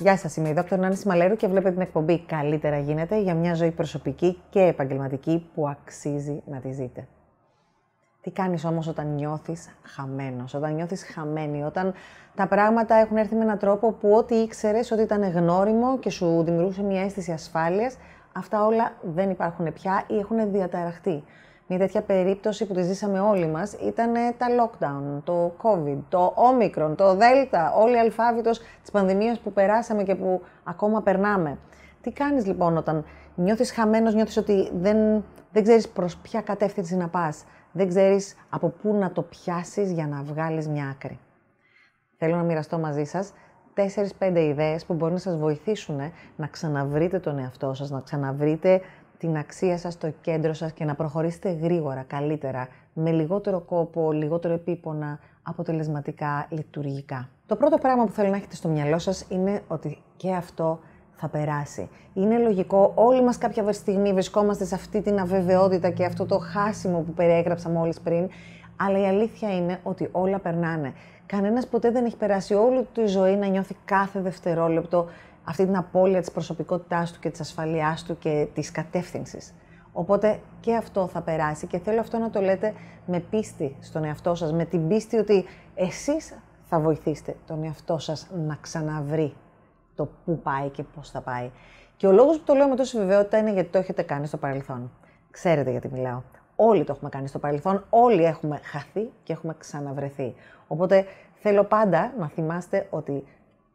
Γεια σας, είμαι η δόκτωρ τον Μαλέρου και βλέπετε την εκπομπή Καλύτερα Γίνεται για μια ζωή προσωπική και επαγγελματική που αξίζει να τη ζείτε. Τι κάνεις όμως όταν νιώθεις χαμένος, όταν νιώθεις χαμένη, όταν τα πράγματα έχουν έρθει με έναν τρόπο που ό,τι ήξερες ότι ήταν γνώριμο και σου δημιουργούσε μια αίσθηση ασφάλειας, αυτά όλα δεν υπάρχουν πια ή έχουν διαταραχτεί μια τέτοια περίπτωση που τη ζήσαμε όλοι μας ήταν τα lockdown, το COVID, το Omicron, το Delta, όλη η αλφάβητος της πανδημίας που περάσαμε και που ακόμα περνάμε. Τι κάνεις λοιπόν όταν νιώθεις χαμένος, νιώθεις ότι δεν, δεν ξέρεις προς ποια κατεύθυνση να πας, δεν ξέρεις από πού να το πιάσεις για να βγάλεις μια άκρη. Θέλω να μοιραστώ μαζί σας 4-5 ιδέες που μπορεί να σας βοηθήσουν να ξαναβρείτε τον εαυτό σας, να ξαναβρείτε την αξία σας στο κέντρο σας και να προχωρήσετε γρήγορα, καλύτερα, με λιγότερο κόπο, λιγότερο επίπονα, αποτελεσματικά, λειτουργικά. Το πρώτο πράγμα που θέλω να έχετε στο μυαλό σας είναι ότι και αυτό θα περάσει. Είναι λογικό, όλοι μας κάποια στιγμή βρισκόμαστε σε αυτή την αβεβαιότητα και αυτό το χάσιμο που περιέγραψα μόλις πριν, αλλά η αλήθεια είναι ότι όλα περνάνε. Κανένας ποτέ δεν έχει περάσει όλη του ζωή να νιώθει κάθε δευτερόλεπτο αυτή την απώλεια της προσωπικότητάς του και της ασφαλείας του και της κατεύθυνσης. Οπότε και αυτό θα περάσει και θέλω αυτό να το λέτε με πίστη στον εαυτό σας, με την πίστη ότι εσείς θα βοηθήσετε τον εαυτό σας να ξαναβρει το πού πάει και πώς θα πάει. Και ο λόγος που το λέω με τόση βεβαιότητα είναι γιατί το έχετε κάνει στο παρελθόν. Ξέρετε γιατί μιλάω. Όλοι το έχουμε κάνει στο παρελθόν, όλοι έχουμε χαθεί και έχουμε ξαναβρεθεί. Οπότε θέλω πάντα να θυμάστε ότι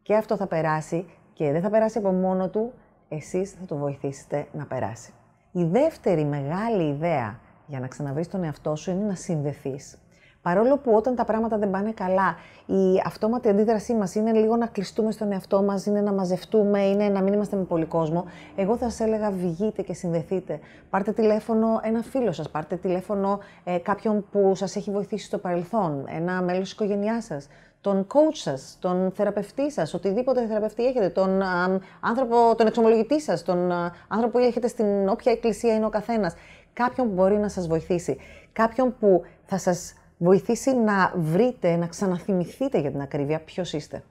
και αυτό θα περάσει και δεν θα περάσει από μόνο του, εσείς θα το βοηθήσετε να περάσει. Η δεύτερη μεγάλη ιδέα για να ξαναβρεις τον εαυτό σου είναι να συνδεθείς. Παρόλο που όταν τα πράγματα δεν πάνε καλά, η αυτόματη αντίδρασή μας είναι λίγο να κλειστούμε στον εαυτό μας, είναι να μαζευτούμε, είναι να μην είμαστε με πολύ κόσμο, εγώ θα σα έλεγα βγείτε και συνδεθείτε. Πάρτε τηλέφωνο ένα φίλο σας, πάρτε τηλέφωνο ε, κάποιον που σας έχει βοηθήσει στο παρελθόν, ένα μέλος της οικογένειάς σας τον coach σας, τον θεραπευτή σας, οτιδήποτε θεραπευτή έχετε, τον, α, άνθρωπο, τον εξομολογητή σας, τον α, άνθρωπο που έχετε στην όποια εκκλησία είναι ο καθένας. κάποιον που μπορεί να σας βοηθήσει, κάποιον που θα σας βοηθήσει να βρείτε, να ξαναθυμηθείτε για την ακρίβεια ποιος είστε.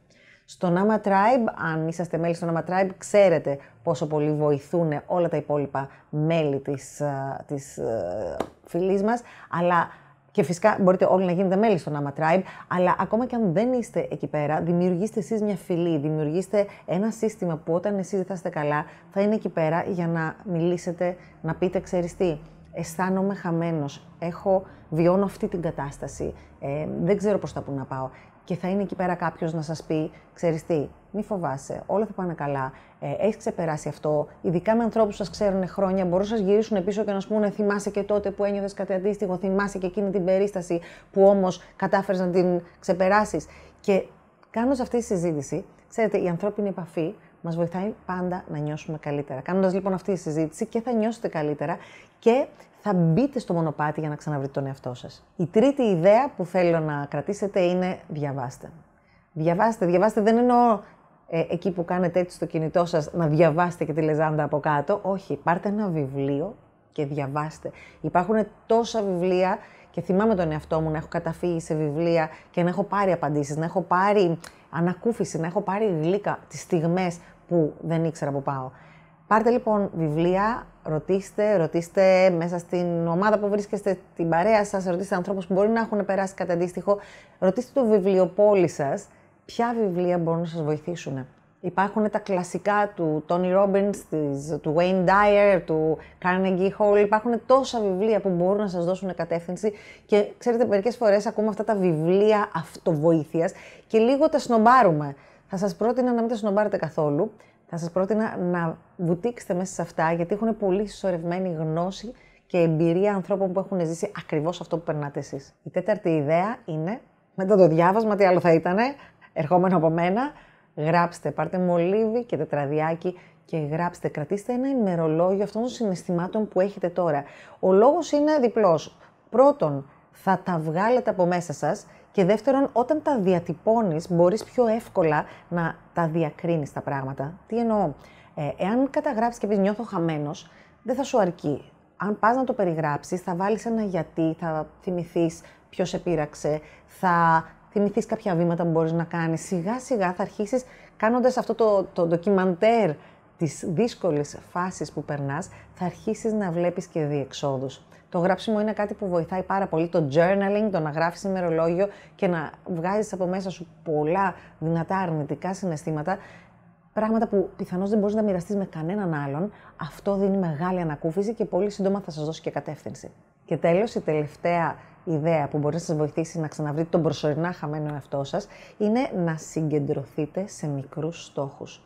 Στο Nama Tribe, αν είσαστε μέλη στο Nama Tribe, ξέρετε πόσο πολύ βοηθούν όλα τα υπόλοιπα μέλη της, ε, της ε, φυλής μας, αλλά και φυσικά μπορείτε όλοι να γίνετε μέλη στο Nama Tribe, αλλά ακόμα και αν δεν είστε εκεί πέρα, δημιουργήστε εσείς μια φυλή, δημιουργήστε ένα σύστημα που όταν εσείς δεν θα είστε καλά, θα είναι εκεί πέρα για να μιλήσετε, να πείτε ξέρεις αισθάνομαι χαμένος, έχω, βιώνω αυτή την κατάσταση, ε, δεν ξέρω προς τα που να πάω. Και θα είναι εκεί πέρα κάποιος να σας πει: Ξέρεις τι, μη φοβάσαι, όλα θα πάνε καλά. Ε, έχεις ξεπεράσει αυτό. Ειδικά με ανθρώπους που σας ξέρουν χρόνια, μπορούν να σας γυρίσουν πίσω και να σου πούνε: Θυμάσαι και τότε που ένιωθες κάτι αντίστοιχο, θυμάσαι και εκείνη την περίσταση που όμως κατάφερες να την ξεπεράσεις. Και κάνοντας αυτή τη συζήτηση, ξέρετε, η ανθρώπινη επαφή Μας βοηθάει πάντα να νιώσουμε καλύτερα. Κάνοντας λοιπόν αυτή τη συζήτηση και θα νιώσετε καλύτερα και θα μπείτε στο μονοπάτι για να ξαναβρείτε τον εαυτό σας. Η τρίτη ιδέα που θέλω να κρατήσετε είναι διαβάστε. Διαβάστε, διαβάστε. Δεν εννοώ ε, εκεί που κάνετε έτσι το κινητό σας να διαβάσετε και τη λεζάντα από κάτω. Όχι, πάρτε ένα βιβλίο και διαβάστε. Υπάρχουν τόσα βιβλία και θυμάμαι τον εαυτό μου να έχω καταφύγει σε βιβλία και να έχω πάρει απαντήσεις, να έχω πάρει ανακούφιση, να έχω πάρει γλύκα τις στιγμές που δεν ήξερα που πάω. Πάρτε λοιπόν βιβλία, ρωτήστε, ρωτήστε μέσα στην ομάδα που βρίσκεστε, την παρέα σας, ρωτήστε ανθρώπους που μπορεί να έχουν περάσει κατά αντίστοιχο, ρωτήστε το βιβλιοπόλη σας ποια βιβλία μπορούν να σας βοηθήσουν. Υπάρχουν τα κλασικά του Tony Robbins, του Wayne Dyer, του Carnegie Hall. Υπάρχουν τόσα βιβλία που μπορούν να σας δώσουν κατεύθυνση και ξέρετε μερικές φορές ακούμε αυτά τα βιβλία αυτοβοήθειας και λίγο τα σνομπάρουμε. Θα σας πρότεινα να μην τα σνομπάρετε καθόλου. Θα σας πρότεινα να βουτήξετε μέσα σε αυτά γιατί έχουν πολύ συσσωρευμένη γνώση και εμπειρία ανθρώπων που έχουν ζήσει ακριβώς αυτό που περνάτε εσείς. Η τέταρτη ιδέα είναι, μετά το διάβασμα τι άλλο θα ήταν, ερχόμενο από μένα, γράψτε, πάρτε μολύβι και τετραδιάκι και γράψτε, κρατήστε ένα ημερολόγιο αυτών των συναισθημάτων που έχετε τώρα. Ο λόγος είναι διπλός. Πρώτον, θα τα βγάλετε από μέσα σας και δεύτερον, όταν τα διατυπώνεις μπορείς πιο εύκολα να τα διακρίνεις τα πράγματα. Τι εννοώ, ε, εάν καταγράψεις και πεις νιώθω χαμένος, δεν θα σου αρκεί. Αν πας να το περιγράψεις, θα βάλεις ένα γιατί, θα θυμηθείς ποιος επήραξε, θα θυμηθείς κάποια βήματα που μπορείς να κάνεις. Σιγά σιγά θα αρχίσεις κάνοντας αυτό το, το ντοκιμαντέρ τη δύσκολη φάση που περνάς, θα αρχίσεις να βλέπεις και διεξόδους. Το γράψιμο είναι κάτι που βοηθάει πάρα πολύ. Το journaling, το να γράφεις ημερολόγιο και να βγάζεις από μέσα σου πολλά δυνατά αρνητικά συναισθήματα, πράγματα που πιθανώς δεν μπορείς να μοιραστείς με κανέναν άλλον, αυτό δίνει μεγάλη ανακούφιση και πολύ σύντομα θα σας δώσει και κατεύθυνση. Και τέλος η τελευταία ιδέα που μπορεί να σας βοηθήσει να ξαναβρείτε τον προσωρινά χαμένο εαυτό σας, είναι να συγκεντρωθείτε σε μικρούς στόχους.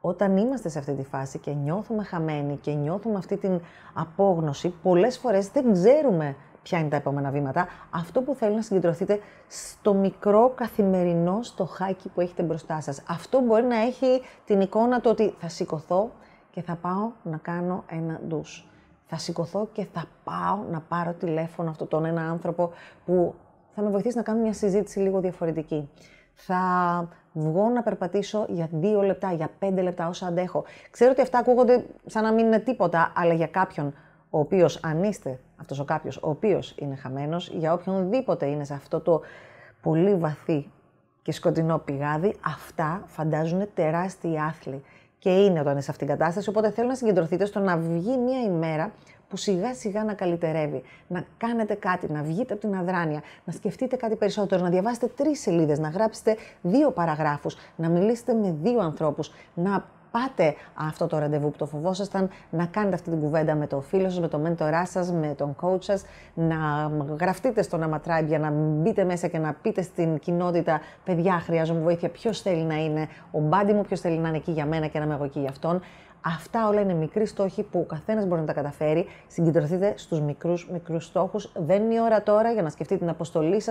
Όταν είμαστε σε αυτή τη φάση και νιώθουμε χαμένοι και νιώθουμε αυτή την απόγνωση, πολλές φορές δεν ξέρουμε ποια είναι τα επόμενα βήματα. Αυτό που θέλω να συγκεντρωθείτε στο μικρό καθημερινό στοχάκι που έχετε μπροστά σας. Αυτό μπορεί να έχει την εικόνα του ότι θα σηκωθώ και θα πάω να κάνω ένα ντους θα σηκωθώ και θα πάω να πάρω τηλέφωνο αυτόν τον ένα άνθρωπο που θα με βοηθήσει να κάνω μια συζήτηση λίγο διαφορετική. Θα βγω να περπατήσω για δύο λεπτά, για πέντε λεπτά, όσα αντέχω. Ξέρω ότι αυτά ακούγονται σαν να μην είναι τίποτα, αλλά για κάποιον ο οποίος, αν είστε αυτός ο κάποιος, ο οποίος είναι χαμένος, για οποιονδήποτε είναι σε αυτό το πολύ βαθύ και σκοτεινό πηγάδι, αυτά φαντάζουν τεράστιοι άθλοι και είναι όταν είναι σε αυτήν την κατάσταση. Οπότε θέλω να συγκεντρωθείτε στο να βγει μια ημέρα που σιγά σιγά να καλυτερεύει. Να κάνετε κάτι, να βγείτε από την αδράνεια, να σκεφτείτε κάτι περισσότερο, να διαβάσετε τρεις σελίδες, να γράψετε δύο παραγράφους, να μιλήσετε με δύο ανθρώπους, να πάτε αυτό το ραντεβού που το φοβόσασταν, να κάνετε αυτή την κουβέντα με το φίλο σας, με τον μέντορά σας, με τον coach σας, να γραφτείτε στον Tribe για να μπείτε μέσα και να πείτε στην κοινότητα, παιδιά, χρειάζομαι βοήθεια, ποιος θέλει να είναι ο μπάντι μου, ποιος θέλει να είναι εκεί για μένα και να είμαι εγώ εκεί για αυτόν. Αυτά όλα είναι μικροί στόχοι που ο καθένας μπορεί να τα καταφέρει. Συγκεντρωθείτε στους μικρούς, μικρούς στόχους. Δεν είναι η ώρα τώρα για να σκεφτείτε την αποστολή σας,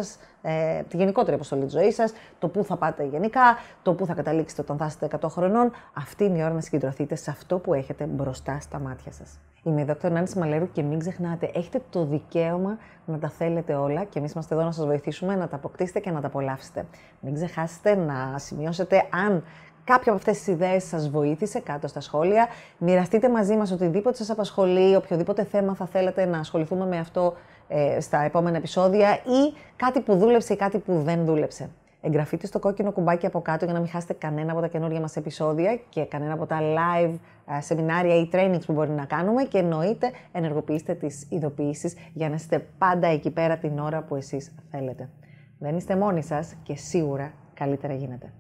ε, τη γενικότερη αποστολή της ζωής σας, το πού θα πάτε γενικά, το πού θα καταλήξετε όταν θα είστε 100 χρονών. Αυτή είναι η ώρα να συγκεντρωθείτε σε αυτό που έχετε μπροστά στα μάτια σας. Είμαι η Δόκτωρ Νάνη ειμαι η δοκτωρ ναντση μαλερου και μην ξεχνάτε, έχετε το δικαίωμα να τα θέλετε όλα και εμείς είμαστε εδώ να σας βοηθήσουμε να τα αποκτήσετε και να τα απολαύσετε. Μην ξεχάσετε να σημειώσετε αν κάποια από αυτές τις ιδέες σας βοήθησε κάτω στα σχόλια. Μοιραστείτε μαζί μας οτιδήποτε σας απασχολεί, οποιοδήποτε θέμα θα θέλατε να ασχοληθούμε με αυτό ε, στα επόμενα επεισόδια ή κάτι που δούλεψε ή κάτι που δεν δούλεψε. Εγγραφείτε στο κόκκινο κουμπάκι από κάτω για να μην χάσετε κανένα από τα καινούργια μας επεισόδια και κανένα από τα live ε, σεμινάρια ή trainings που μπορεί να κάνουμε και εννοείται ενεργοποιήστε τις ειδοποιήσεις για να είστε πάντα εκεί πέρα την ώρα που εσείς θέλετε. Δεν είστε μόνοι σας και σίγουρα καλύτερα γίνεται.